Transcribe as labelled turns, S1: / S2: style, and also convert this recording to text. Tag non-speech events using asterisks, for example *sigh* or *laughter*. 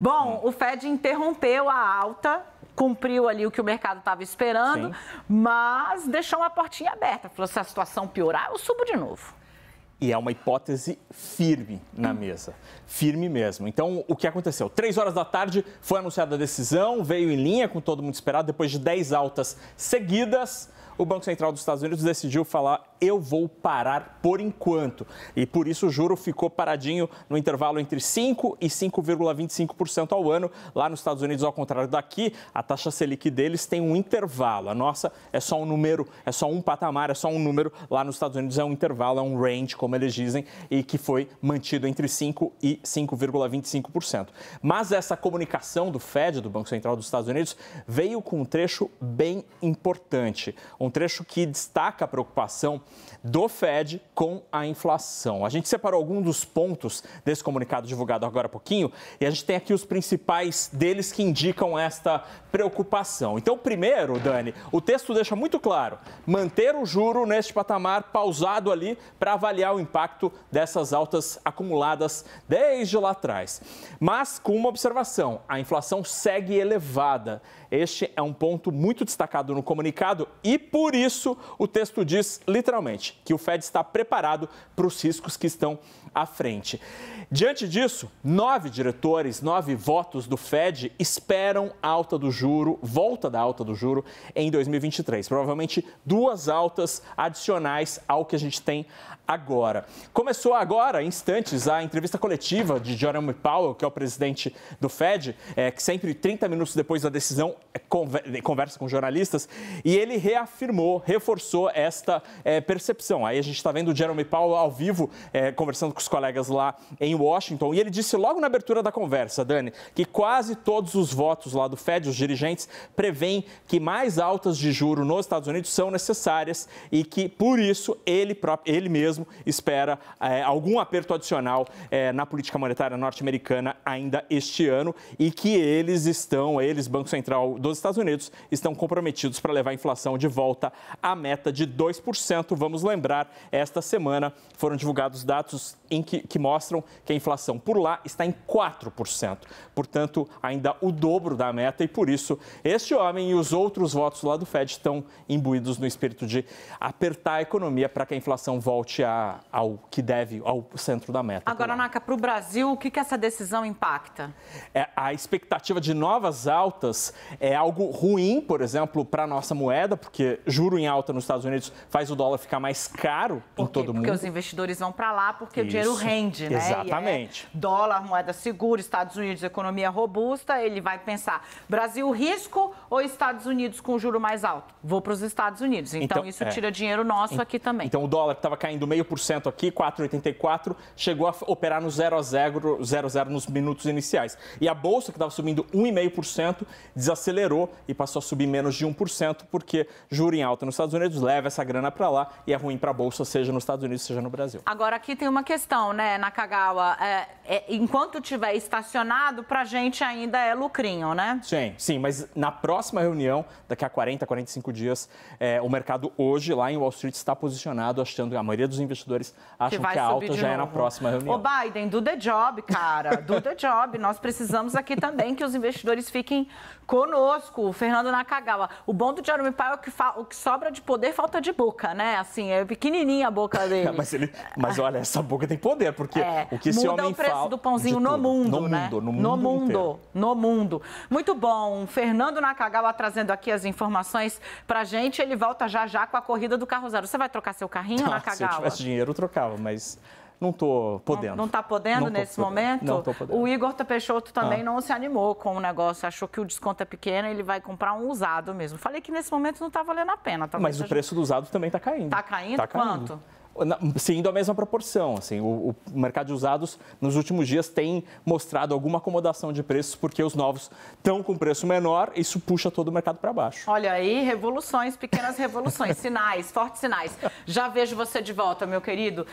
S1: Bom, hum. o Fed interrompeu a alta, cumpriu ali o que o mercado estava esperando, Sim. mas deixou uma portinha aberta. Falou: se a situação piorar, eu subo de novo.
S2: E é uma hipótese firme na mesa. Firme mesmo. Então, o que aconteceu? Três horas da tarde foi anunciada a decisão, veio em linha com todo mundo esperado, depois de dez altas seguidas o Banco Central dos Estados Unidos decidiu falar: eu vou parar por enquanto. E por isso o juro ficou paradinho no intervalo entre 5% e 5,25% ao ano. Lá nos Estados Unidos, ao contrário daqui, a taxa Selic deles tem um intervalo. A nossa é só um número, é só um patamar, é só um número. Lá nos Estados Unidos é um intervalo, é um range, como eles dizem, e que foi mantido entre 5% e 5,25%. Mas essa comunicação do Fed, do Banco Central dos Estados Unidos, veio com um trecho bem importante. Um um trecho que destaca a preocupação do Fed com a inflação. A gente separou alguns dos pontos desse comunicado divulgado agora há pouquinho e a gente tem aqui os principais deles que indicam esta preocupação. Então, primeiro, Dani, o texto deixa muito claro manter o juro neste patamar pausado ali para avaliar o impacto dessas altas acumuladas desde lá atrás. Mas com uma observação, a inflação segue elevada. Este é um ponto muito destacado no comunicado e por por isso, o texto diz literalmente que o Fed está preparado para os riscos que estão à frente. Diante disso, nove diretores, nove votos do Fed esperam alta do juro, volta da alta do juro em 2023. Provavelmente duas altas adicionais ao que a gente tem agora. Começou agora, instantes, a entrevista coletiva de Jerome Powell, que é o presidente do Fed, é, que sempre 30 minutos depois da decisão conversa com jornalistas, e ele reafirma reforçou esta é, percepção. Aí a gente está vendo o Jeremy Powell ao vivo é, conversando com os colegas lá em Washington e ele disse logo na abertura da conversa, Dani, que quase todos os votos lá do Fed, os dirigentes, prevêem que mais altas de juro nos Estados Unidos são necessárias e que, por isso, ele, próprio, ele mesmo espera é, algum aperto adicional na política monetária norte-americana ainda este ano e que eles estão, eles, Banco Central dos Estados Unidos, estão comprometidos para levar a inflação de volta volta à meta de 2%. Vamos lembrar, esta semana foram divulgados dados em que, que mostram que a inflação por lá está em 4%. Portanto, ainda o dobro da meta e por isso este homem e os outros votos lá do Fed estão imbuídos no espírito de apertar a economia para que a inflação volte a, ao que deve, ao centro da meta. Agora,
S1: Naka, para o Brasil, o que, que essa decisão impacta?
S2: É, a expectativa de novas altas é algo ruim, por exemplo, para a nossa moeda, porque juro em alta nos Estados Unidos faz o dólar ficar mais caro em todo mundo. Porque os
S1: investidores vão para lá porque Isso. o dinheiro rende, né? É Exatamente. É dólar, moeda segura, Estados Unidos, economia robusta, ele vai pensar, Brasil risco ou Estados Unidos com juro mais alto? Vou para os Estados Unidos. Então, então isso é. tira dinheiro nosso aqui também. Então
S2: o dólar que estava caindo meio por cento aqui, 4,84, chegou a operar no 0 a 0, 0 0 nos minutos iniciais. E a bolsa que estava subindo 1,5% desacelerou e passou a subir menos de 1% porque juros juro em alta nos Estados Unidos, leva essa grana para lá e é ruim para a bolsa, seja nos Estados Unidos, seja no Brasil.
S1: Agora, aqui tem uma questão, né, Nakagawa? É, é, enquanto tiver estacionado, para a gente ainda é lucrinho, né?
S2: Sim, sim, mas na próxima reunião, daqui a 40, 45 dias, é, o mercado hoje lá em Wall Street está posicionado, achando a maioria dos investidores acham que, que a alta já novo. é na próxima reunião. Ô,
S1: Biden, do The Job, cara, do The Job. Nós precisamos aqui também que os investidores fiquem conosco. O Fernando Nakagawa. O bom do Jeremy Powell é que fala o que sobra de poder falta de boca, né? Assim, é pequenininha a boca *laughs* dele. mas, ele,
S2: mas olha, essa boca tem poder, porque é, o que esse homem fala... o preço fala... do pãozinho no mundo, né? no, né? no mundo, no mundo,
S1: no mundo. Muito bom. Fernando Nakagawa trazendo aqui as informações pra gente. Ele volta já já com a corrida do carro zero. Você vai trocar seu carrinho, ah, *laughs* Nakagawa? Se eu tivesse
S2: dinheiro, eu trocava, mas não estou podendo. Não está
S1: podendo não nesse podendo. momento? Não estou podendo. O Igor Peixoto também ah. não se animou com o negócio, achou que o desconto é pequeno, ele vai comprar um usado mesmo. Falei que nesse momento não está valendo a pena. Mas o preço
S2: do usado também está caindo. Está caindo? Tá caindo? Quanto? seguindo a mesma proporção. Assim, o, o, mercado de usados nos últimos dias tem mostrado alguma acomodação de preços porque os novos estão com preço menor, isso puxa todo o mercado para baixo.
S1: Olha aí, revoluções, pequenas revoluções, *laughs* sinais, fortes sinais. Já vejo você de volta, meu querido.